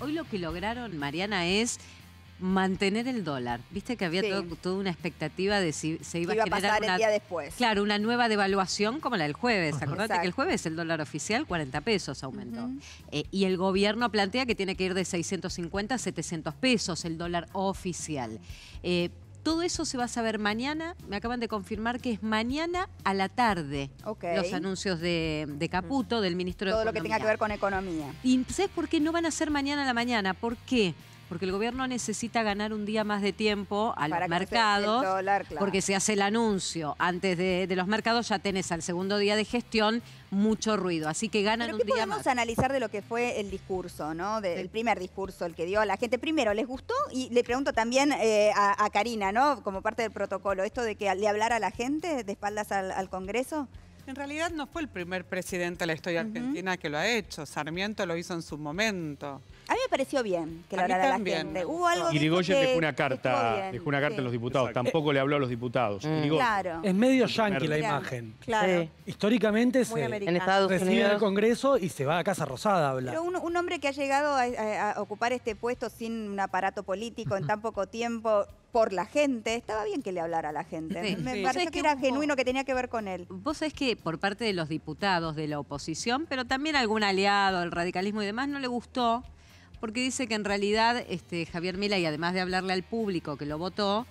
Hoy lo que lograron, Mariana, es mantener el dólar. Viste que había toda una expectativa de si se iba, a generar después. Claro, una nueva devaluación como la del jueves. Acordate que el jueves el dólar oficial 40 pesos aumentó. Eh, y el gobierno plantea que tiene que ir de 650 a 700 pesos el dólar oficial. Eh, todo eso se va a saber mañana. Me acaban de confirmar que es mañana a la tarde los anuncios de, Caputo, mm. del ministro de Todo lo que tenga que ver con economía. ¿Y sabes por qué no van a ser mañana a la mañana? ¿Por qué? porque el gobierno necesita ganar un día más de tiempo a los mercados, porque si hace el anuncio antes de, los mercados, ya tenés al segundo día de gestión mucho ruido, así que ganan un día más. ¿Qué analizar de lo que fue el discurso, no? Del primer discurso, el que dio a la gente. Primero, ¿les gustó? Y le pregunto también eh, a, Karina, ¿no? Como parte del protocolo, esto de que le hablar a la gente de espaldas al, al Congreso. En realidad no fue el primer presidente de la historia argentina que lo ha hecho. Sarmiento lo hizo en su momento. A mí me pareció bien que lo hablara la gente. Hubo algo dejó una carta, dejó una carta a los diputados. Tampoco le habló a los diputados. Mm. Es medio yanqui la imagen. Claro. Históricamente se en Estados recibe Congreso y se va a Casa Rosada a hablar. Pero un, hombre que ha llegado a ocupar este puesto sin un aparato político en tan poco tiempo por la gente. Estaba bien que le hablara a la gente. Me que, era genuino, que tenía que ver con él. Vos sabés que por parte de los diputados de la oposición, pero también algún aliado el radicalismo y demás, no le gustó porque dice que en realidad este, Javier Mila, y además de hablarle al público que lo votó,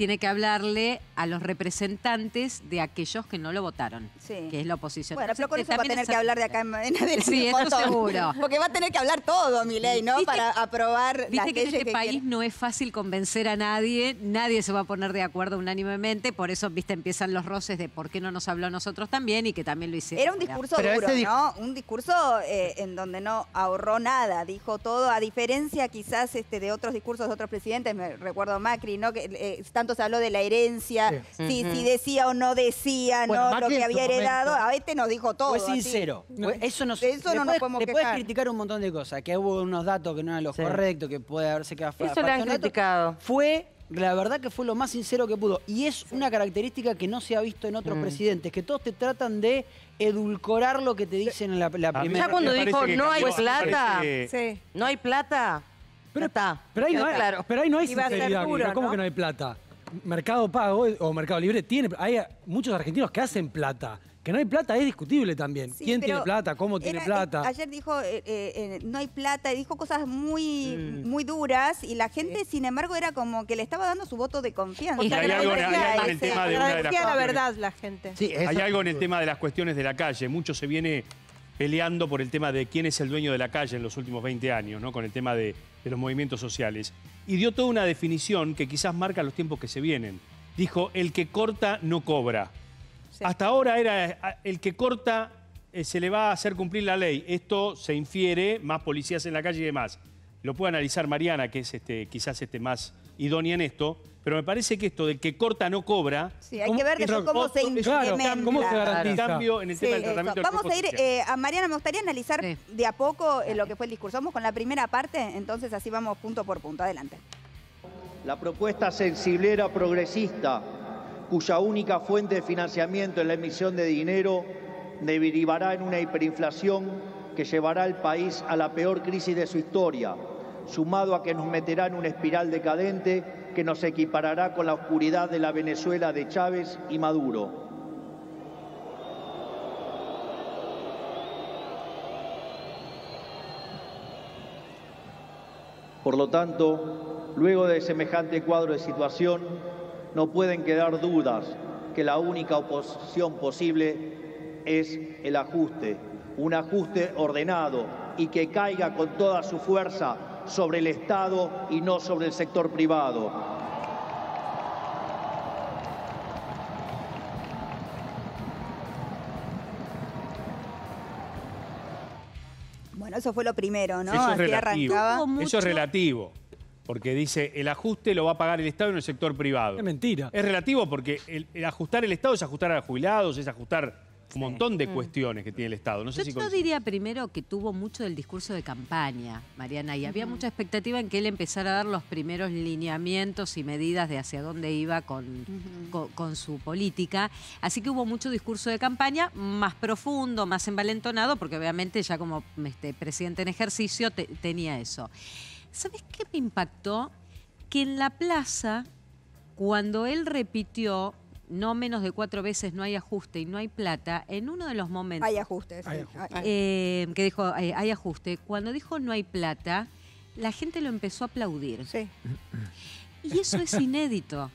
tiene que hablarle a los representantes de aquellos que no lo votaron, que es la oposición. Bueno, pero con eso va a tener que hablar de acá en adelante. Sí, eso seguro. Porque va a tener que hablar todo, mi ley, ¿no? Para aprobar Viste que en este país no es fácil convencer a nadie, nadie se va a poner de acuerdo unánimemente, por eso, viste, empiezan los roces de por qué no nos habló a nosotros también y que también lo hicieron. Era un discurso duro, ¿no? Un discurso eh, en donde no ahorró nada, dijo todo, a diferencia quizás este, de otros discursos de otros presidentes, me recuerdo Macri, ¿no? Que, eh, se habló de la herencia, si, decía o no decía, ¿no? lo que había heredado, a ah, este nos dijo todo. Fue sincero. Eso, nos, eso no puedes, nos podemos puedes criticar un montón de cosas, que hubo unos datos que no eran los correctos, que puede haberse quedado Eso han Fue la verdad que fue lo más sincero que pudo. Y es una característica que no se ha visto en otros mm. presidentes, que todos te tratan de edulcorar lo que te dicen en la, primera. Ya cuando dijo, no hay, plata, no hay plata, pero, ahí, no hay, claro. pero ahí ¿Cómo que no hay plata? Mercado Pago o Mercado Libre tiene, hay muchos argentinos que hacen plata. Que no hay plata es discutible también. ¿Quién tiene plata? ¿Cómo tiene eh, plata? Ayer dijo, eh, eh, no hay plata, y dijo cosas muy, mm. muy duras y la gente, sin embargo, era como que le estaba dando su voto de confianza. Y hay algo en la verdad la gente. hay algo en el tema de las cuestiones de la calle. Mucho se viene peleando por el tema de quién es el dueño de la calle en los últimos 20 años, ¿no? con el tema de, de los movimientos sociales y dio toda una definición que quizás marca los tiempos que se vienen. Dijo, el que corta no cobra. Hasta ahora era el que corta eh, se le va a hacer cumplir la ley. Esto se infiere, más policías en la calle y demás. Lo puede analizar Mariana, que es este, quizás este, más idónea en esto. Pero me parece que esto de que corta no cobra... Sí, hay que ver cómo se implementa. cómo se garantiza. Cambio en el tema tratamiento Vamos a ir, eh, a Mariana, me gustaría analizar de a poco eh, lo que fue el discurso. Vamos con la primera parte, entonces así vamos punto por punto. Adelante. La propuesta sensiblera progresista, cuya única fuente de financiamiento es la emisión de dinero, derivará en una hiperinflación que llevará al país a la peor crisis de su historia, sumado a que nos meterá en una espiral decadente que nos equiparará con la oscuridad de la Venezuela de Chávez y Maduro. Por lo tanto, luego de semejante cuadro de situación, no pueden quedar dudas que la única oposición posible es el ajuste, un ajuste ordenado y que caiga con toda su fuerza sobre el Estado y no sobre el sector privado. Bueno, eso fue lo primero, ¿no? Eso es relativo. Eso es relativo. Porque dice, el ajuste lo va a pagar el Estado en el sector privado. Es mentira. Es relativo porque el, el ajustar el Estado es ajustar a jubilados, es ajustar un montón de mm. cuestiones que tiene el Estado. yo, diría primero que tuvo mucho del discurso de campaña, Mariana, y había mucha expectativa en que él empezara a dar los primeros lineamientos y medidas de hacia dónde iba con, con, su política. Así que hubo mucho discurso de campaña más profundo, más envalentonado, porque obviamente ya como este, presidente en ejercicio tenía eso. ¿Sabes qué me impactó? Que en la plaza, cuando él repitió no menos de cuatro veces no hay ajuste y no hay plata, en uno de los momentos... Hay ajuste, sí. Eh, que dijo, eh, hay ajuste. Cuando dijo no hay plata, la gente lo empezó a aplaudir. Sí. Y eso es inédito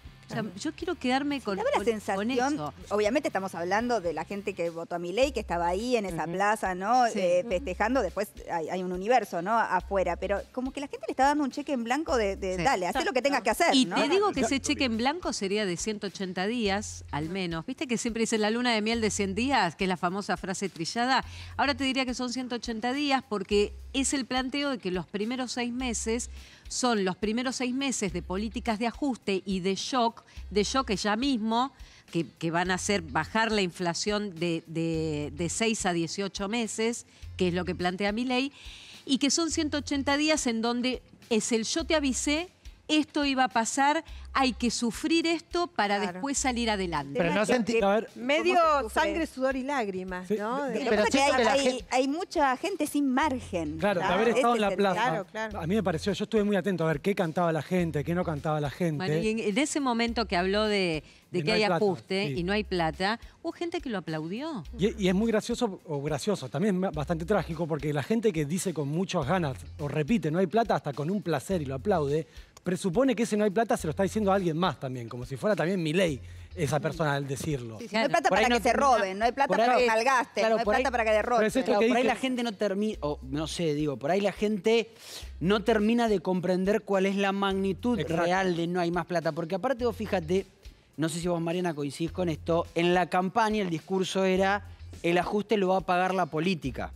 yo quiero quedarme con, la sensación, Obviamente estamos hablando de la gente que votó a mi ley, que estaba ahí en esa plaza, ¿no? Eh, festejando, después hay, un universo, ¿no? Afuera, pero como que la gente le está dando un cheque en blanco de, dale, haz lo que tengas que hacer. Y te digo que ese cheque en blanco sería de 180 días, al menos. Viste que siempre dicen la luna de miel de 100 días, que es la famosa frase trillada. Ahora te diría que son 180 días porque es el planteo de que los primeros seis meses son los primeros seis meses de políticas de ajuste y de shock, de shock que ya mismo, que, van a hacer bajar la inflación de, de, de 6 a 18 meses, que es lo que plantea mi ley, y que son 180 días en donde es el yo te avisé esto iba a pasar, hay que sufrir esto para después salir adelante. Pero no sentí, a Medio sangre, sudor y lágrimas, ¿no? que hay, mucha gente sin margen. Claro, de haber estado en la plaza. A mí me pareció, yo estuve muy atento a ver qué cantaba la gente, qué no cantaba la gente. Bueno, y en, ese momento que habló de, que hay, ajuste y no hay plata, hubo gente que lo aplaudió. Y, y es muy gracioso, o gracioso, también bastante trágico, porque la gente que dice con muchas ganas, o repite, no hay plata, hasta con un placer y lo aplaude, presupone que ese no hay plata se lo está diciendo a alguien más también, como si fuera también mi ley esa persona al decirlo. no hay plata para que se roben, no hay plata para que malgaste, no hay plata para que derroten. por ahí la gente no termina, no sé, digo, por ahí la gente no termina de comprender cuál es la magnitud real de no hay más plata. Porque aparte vos fíjate, no sé si vos Mariana coincidís con esto, en la campaña el discurso era el ajuste lo va a pagar la política.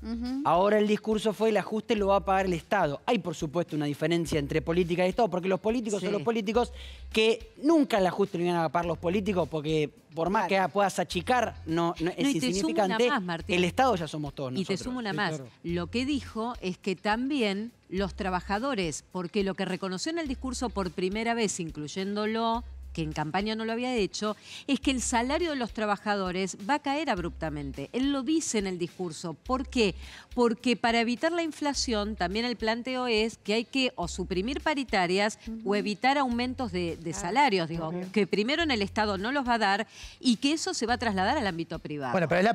Ahora el discurso fue el ajuste lo va a pagar el Estado. Hay por supuesto una diferencia entre política y Estado, porque los políticos son los políticos que nunca el ajuste lo iban a pagar los políticos, porque por más que puedas achicar, no, es insignificante. el Estado ya somos todos nosotros. Y te sumo una más. Lo que dijo es que también los trabajadores, porque lo que reconoció en el discurso por primera vez, incluyéndolo en campaña no lo había hecho, es que el salario de los trabajadores va a caer abruptamente. Él lo dice en el discurso. ¿Por qué? Porque para evitar la inflación también el planteo es que hay que o suprimir paritarias o evitar aumentos de, salarios, digo, que primero en el Estado no los va a dar y que eso se va a trasladar al ámbito privado. Bueno, pero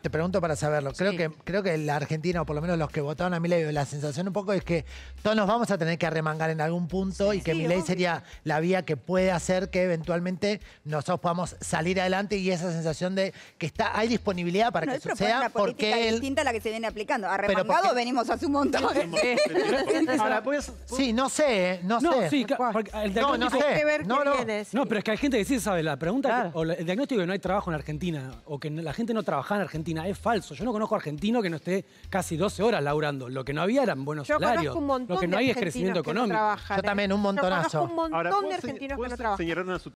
te pregunto para saberlo. Creo, que, creo que la Argentina, o por lo menos los que votaron a Milei, la sensación un poco es que todos nos vamos a tener que arremangar en algún punto y que mi ley sería la vía que puede hacer eventualmente nosotros podamos salir adelante y esa sensación de que está hay disponibilidad para que suceda sea porque es distinta a la que se viene aplicando. Arremangado venimos hace un montón. Sí, no sé, no, eh, sé. no, no sé. no, pero es que hay gente que sí sabe la pregunta o el diagnóstico de que no hay trabajo en Argentina o que la gente no trabaja en Argentina es falso. Yo no conozco argentino que no esté casi 12 horas laburando. Lo que no había eran buenos Yo salarios. Lo que no hay es crecimiento económico. Yo también ¿eh? un montonazo. un montón de argentinos que no trabajan. Gracias.